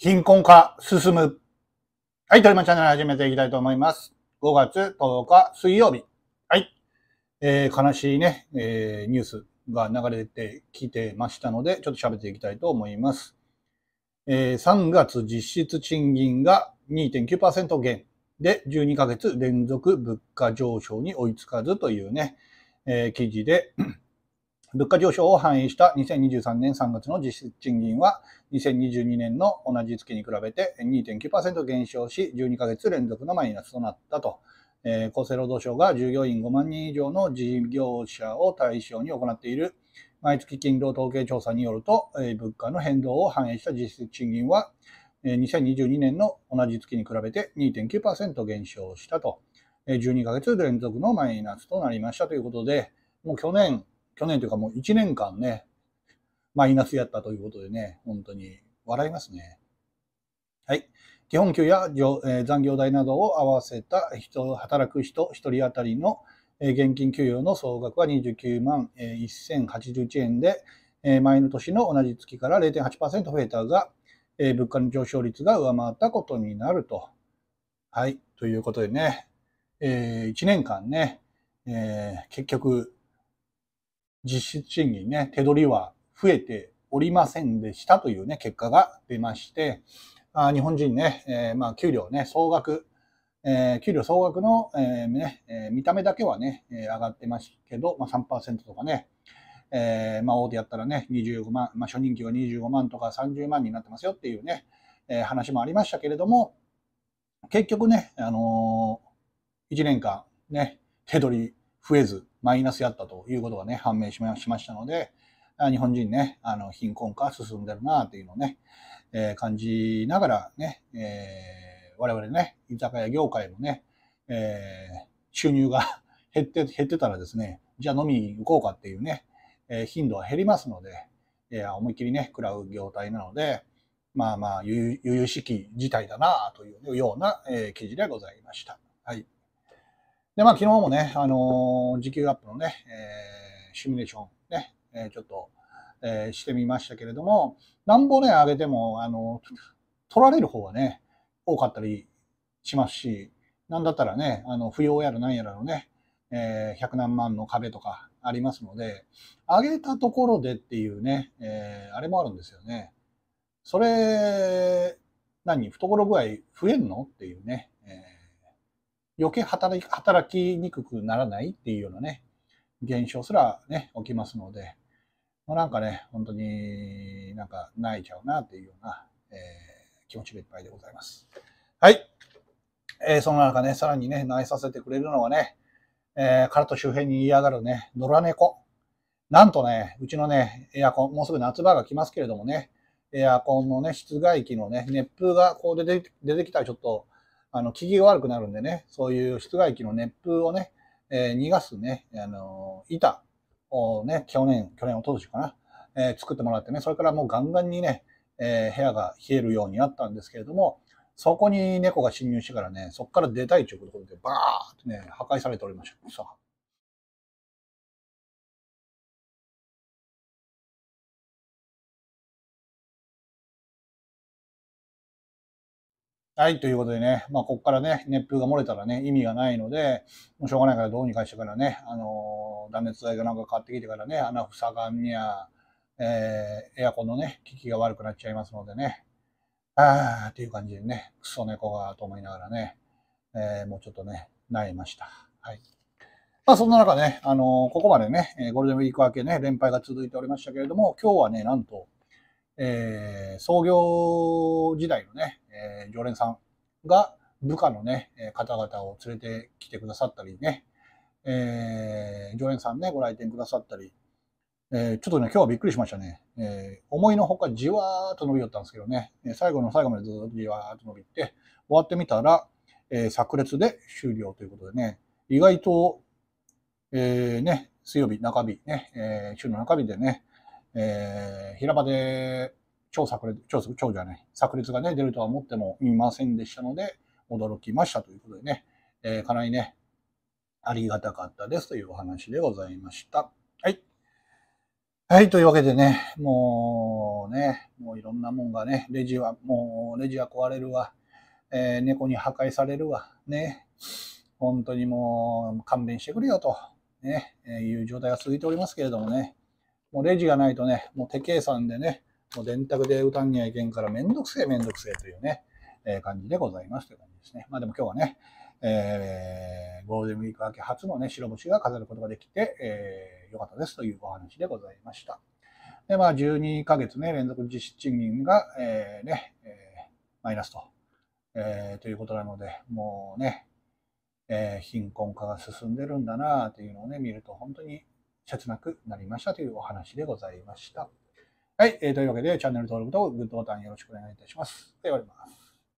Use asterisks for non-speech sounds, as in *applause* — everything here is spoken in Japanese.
貧困化進む。はい、トリマチャンネル始めていきたいと思います。5月10日水曜日。はい。えー、悲しいね、えー、ニュースが流れてきてましたので、ちょっと喋っていきたいと思います。えー、3月実質賃金が2.9%減で、12ヶ月連続物価上昇に追いつかずというね、えー、記事で物価上昇を反映した2023年3月の実質賃金は2022年の同じ月に比べて2.9%減少し12ヶ月連続のマイナスとなったと、え厚生労働省が従業員5万人以上の事業者を対象に行っている毎月勤労統計調査によると、え物価の変動を反映した実質賃金は、え2022年の同じ月に比べて2.9%減少したと、え12ヶ月連続のマイナスとなりましたということで、もう去年、去年というかもう1年間ね、マイナスやったということでね、本当に笑いますね。はい。基本給や、残業代などを合わせた人、働く人1人当たりの、現金給与の総額は29万、1081円で、前の年の同じ月から0.8%増えたが、物価の上昇率が上回ったことになると。はい。ということでね、1年間ね、結局、実質賃金ね、手取りは増えておりませんでしたというね、結果が出まして、あ日本人ね、えー、まあ、給料ね、総額、えー、給料総額の、えー、ねえ見た目だけはね、え上がってますけど、まあ、3%とかね、えまあ、大手やったらね、25万、まあ、初任給は25万とか30万になってますよっていうね、え話もありましたけれども、結局ね、あの1年間ね、手取り増えず、マイナスやったということがね、判明しましたので、日本人ね、あの、貧困化進んでるなっていうのをね、えー、感じながらね、えー、我々ね、居酒屋業界もね、えー、収入が *laughs* 減って、減ってたらですね、じゃあ飲みに行こうかっていうね、え頻度は減りますので、え思いっきりね、食らう業態なので、まあまあ、ゆ々しき事態だなというような、え記事でございました。はい。で、まあ、昨日もね、あのー、時給アップのね、えー、シミュレーションね、えー、ちょっと、えー、してみましたけれども、なんぼね、上げても、あの取られる方はね、多かったりしますし、なんだったらね、あの、不要やらなんやらのね、えー、100何万の壁とかありますので、上げたところでっていうね、えー、あれもあるんですよね。それ、何、懐具合増えんのっていうね。余計働き働きにくくならないっていうようなね、現象すらね、起きますので、もうなんかね、本当になんか泣いちゃうなっていうような、えー、気持ちがいっぱいでございます。はい。えー、その中ね、さらにね、泣いさせてくれるのはね、えー、カラット周辺に嫌がるね、野良猫。なんとね、うちのね、エアコン、もうすぐ夏場が来ますけれどもね、エアコンのね、室外機のね、熱風がこう出て出てきたらちょっと、あの、気が悪くなるんでね、そういう室外機の熱風をね、えー、逃がすね、あのー、板をね、去年、去年おととしかな、えー、作ってもらってね、それからもうガンガンにね、え部屋が冷えるようになったんですけれども、そこに猫が侵入してからね、そこから出たいということで、バーってね、破壊されておりました。はい、ということでね、まあ、ここからね、熱風が漏れたらね、意味がないので、もうしょうがないからどうにかしてからね、あのー、断熱材がなんか買ってきてからね、穴塞がんや、えー、エアコンのね、効きが悪くなっちゃいますのでね、あーっていう感じでね、クソ猫がと思いながらね、えー、もうちょっとね、萎えました。はい。まあ、そんな中ね、あのここまでね、ゴールデンウィーク明けね、連敗が続いておりましたけれども、今日はね、なんと、え創業時代のね、えー、常連さんが部下のね、方々を連れてきてくださったりね、えー、常連さんね、ご来店くださったり、えー、ちょっとね、今日はびっくりしましたね。えー、思いのほかじわーっと伸びよったんですけどね、最後の最後までずっとじわーっと伸びて、終わってみたら、えー、炸裂で終了ということでね、意外と、えー、ね、水曜日、中日、ね、えー、週の中日でね、えー、平場で超炸裂、超、超じゃない、炸裂がね、出るとは思っても見ませんでしたので、驚きましたということでね、えー、かなりね、ありがたかったですというお話でございました。はい。はい、というわけでね、もうね、もういろんなもんがね、レジは、もうレジは壊れるわ、えー、猫に破壊されるわ、ね、本当にもう勘弁してくれよと、ね、えー、いう状態が続いておりますけれどもね、もうレジがないとね、もう手計算でね、もう電卓で歌んにはいけんからめんどくせえめんどくせえというね、えー、感じでございますという感じですね。まあでも今日はね、えー、ゴールデンウィーク明け初のね、白星が飾ることができて、えー、よかったですというお話でございました。で、まあ12ヶ月ね、連続実質賃金が、えー、ね、えー、マイナスと、えー、ということなので、もうね、えー、貧困化が進んでるんだなというのをね、見ると本当に切なくなりましたというお話でございました。はい、えー、というわけで、チャンネル登録とグッドボタンよろしくお願いいたします。では終わります。